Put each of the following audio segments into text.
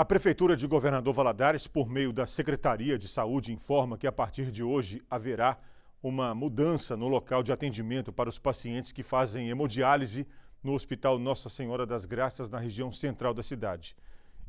A Prefeitura de Governador Valadares, por meio da Secretaria de Saúde, informa que a partir de hoje haverá uma mudança no local de atendimento para os pacientes que fazem hemodiálise no Hospital Nossa Senhora das Graças, na região central da cidade.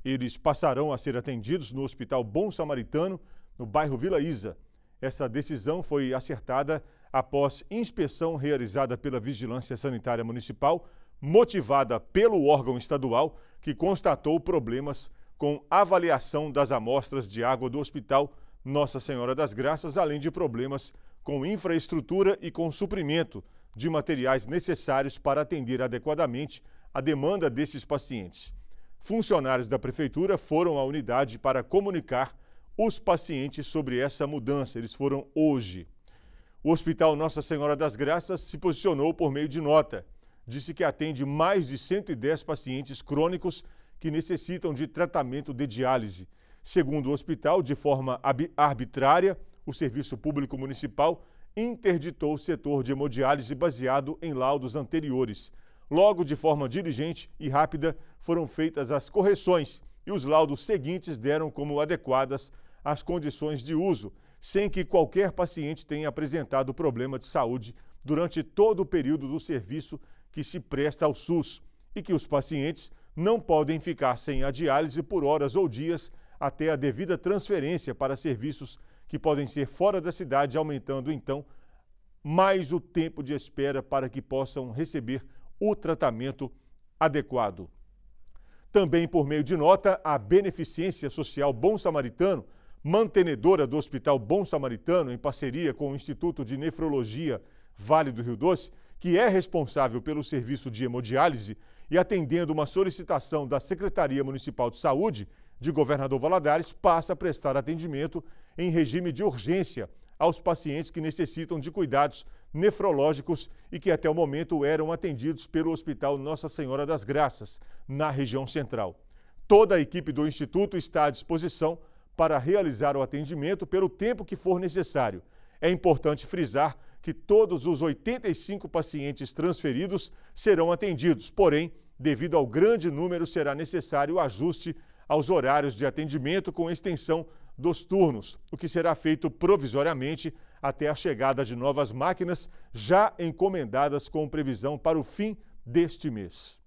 Eles passarão a ser atendidos no Hospital Bom Samaritano, no bairro Vila Isa. Essa decisão foi acertada após inspeção realizada pela Vigilância Sanitária Municipal, motivada pelo órgão estadual, que constatou problemas com avaliação das amostras de água do hospital Nossa Senhora das Graças, além de problemas com infraestrutura e com suprimento de materiais necessários para atender adequadamente a demanda desses pacientes. Funcionários da prefeitura foram à unidade para comunicar os pacientes sobre essa mudança. Eles foram hoje. O Hospital Nossa Senhora das Graças se posicionou por meio de nota. Disse que atende mais de 110 pacientes crônicos que necessitam de tratamento de diálise. Segundo o hospital, de forma arbitrária, o Serviço Público Municipal interditou o setor de hemodiálise baseado em laudos anteriores. Logo, de forma diligente e rápida, foram feitas as correções e os laudos seguintes deram como adequadas as condições de uso, sem que qualquer paciente tenha apresentado problema de saúde durante todo o período do serviço que se presta ao SUS e que os pacientes não podem ficar sem a diálise por horas ou dias até a devida transferência para serviços que podem ser fora da cidade, aumentando então mais o tempo de espera para que possam receber o tratamento adequado. Também por meio de nota, a Beneficência Social Bom Samaritano, mantenedora do Hospital Bom Samaritano, em parceria com o Instituto de Nefrologia Vale do Rio Doce, que é responsável pelo serviço de hemodiálise, e atendendo uma solicitação da Secretaria Municipal de Saúde de Governador Valadares, passa a prestar atendimento em regime de urgência aos pacientes que necessitam de cuidados nefrológicos e que até o momento eram atendidos pelo Hospital Nossa Senhora das Graças, na região central. Toda a equipe do Instituto está à disposição para realizar o atendimento pelo tempo que for necessário. É importante frisar que todos os 85 pacientes transferidos serão atendidos. Porém, devido ao grande número, será necessário o ajuste aos horários de atendimento com extensão dos turnos, o que será feito provisoriamente até a chegada de novas máquinas já encomendadas com previsão para o fim deste mês.